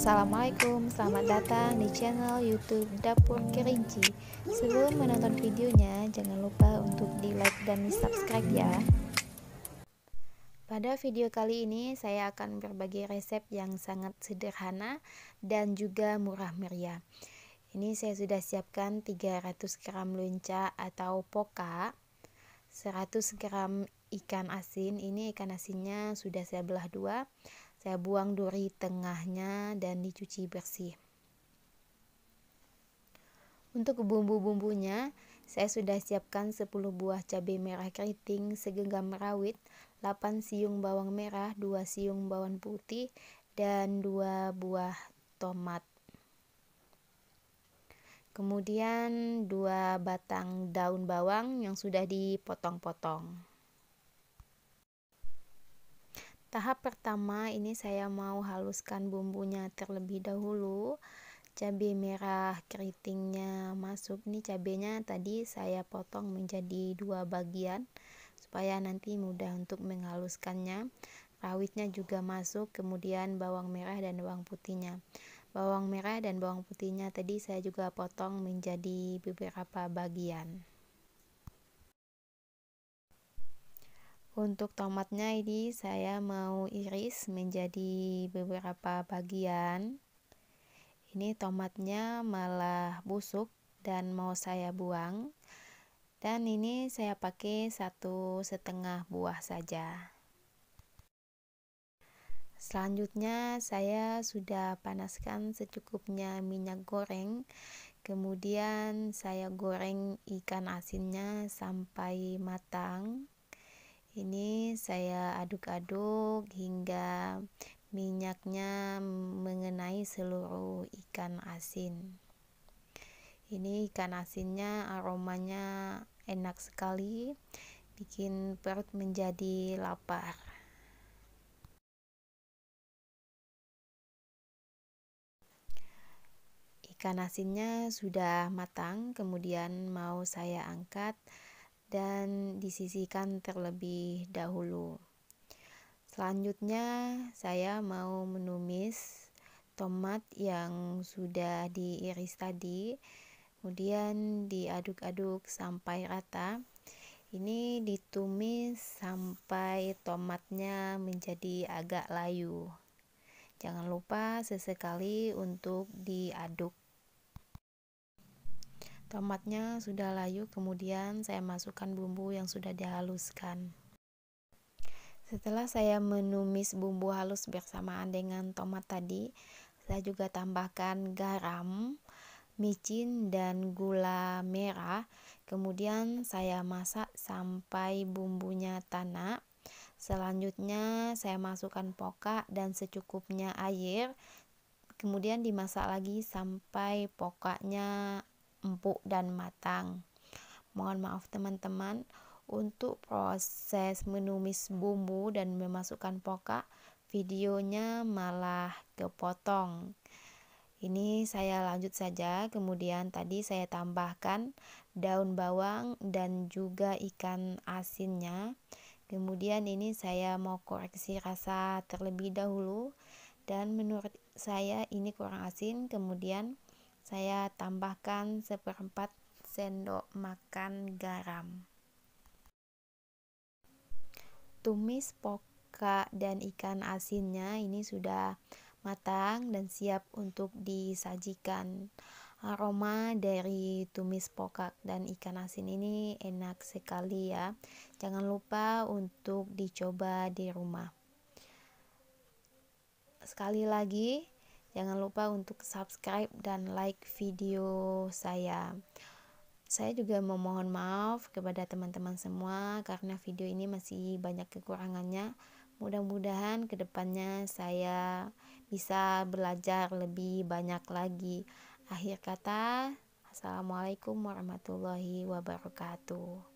Assalamualaikum, selamat datang di channel YouTube Dapur Kerinci. Sebelum menonton videonya, jangan lupa untuk di like dan di subscribe ya. Pada video kali ini, saya akan berbagi resep yang sangat sederhana dan juga murah meriah. Ini saya sudah siapkan 300 gram lunca atau poka, 100 gram ikan asin. Ini ikan asinnya sudah saya belah dua. Saya buang duri tengahnya dan dicuci bersih. Untuk bumbu-bumbunya, saya sudah siapkan 10 buah cabai merah keriting segenggam rawit, 8 siung bawang merah, 2 siung bawang putih, dan 2 buah tomat. Kemudian 2 batang daun bawang yang sudah dipotong-potong. Tahap pertama ini saya mau haluskan bumbunya terlebih dahulu. Cabai merah keritingnya masuk nih cabenya tadi saya potong menjadi dua bagian supaya nanti mudah untuk menghaluskannya. Rawitnya juga masuk, kemudian bawang merah dan bawang putihnya. Bawang merah dan bawang putihnya tadi saya juga potong menjadi beberapa bagian. Untuk tomatnya ini saya mau iris menjadi beberapa bagian. Ini tomatnya malah busuk dan mau saya buang. Dan ini saya pakai satu setengah buah saja. Selanjutnya saya sudah panaskan secukupnya minyak goreng Kemudian saya goreng ikan asinnya sampai matang ini saya aduk-aduk hingga minyaknya mengenai seluruh ikan asin. Ini ikan asinnya aromanya enak sekali, bikin perut menjadi lapar. Ikan asinnya sudah matang, kemudian mau saya angkat dan disisihkan terlebih dahulu. Selanjutnya, saya mau menumis tomat yang sudah diiris tadi, kemudian diaduk-aduk sampai rata. Ini ditumis sampai tomatnya menjadi agak layu. Jangan lupa sesekali untuk diaduk. Tomatnya sudah layu, kemudian saya masukkan bumbu yang sudah dihaluskan. Setelah saya menumis bumbu halus bersamaan dengan tomat tadi, saya juga tambahkan garam, micin, dan gula merah. Kemudian saya masak sampai bumbunya tanak. Selanjutnya saya masukkan poka dan secukupnya air. Kemudian dimasak lagi sampai pokoknya empuk dan matang. Mohon maaf teman-teman, untuk proses menumis bumbu dan memasukkan poka, videonya malah kepotong. Ini saya lanjut saja, kemudian tadi saya tambahkan daun bawang dan juga ikan asinnya. Kemudian ini saya mau koreksi rasa terlebih dahulu dan menurut saya ini kurang asin, kemudian saya tambahkan seperempat sendok makan garam. Tumis poka dan ikan asinnya ini sudah matang dan siap untuk disajikan. Aroma dari tumis pokak dan ikan asin ini enak sekali ya. Jangan lupa untuk dicoba di rumah. Sekali lagi, Jangan lupa untuk subscribe dan like video saya. Saya juga memohon maaf kepada teman-teman semua karena video ini masih banyak kekurangannya. Mudah-mudahan kedepannya saya bisa belajar lebih banyak lagi. Akhir kata, Assalamualaikum warahmatullahi wabarakatuh.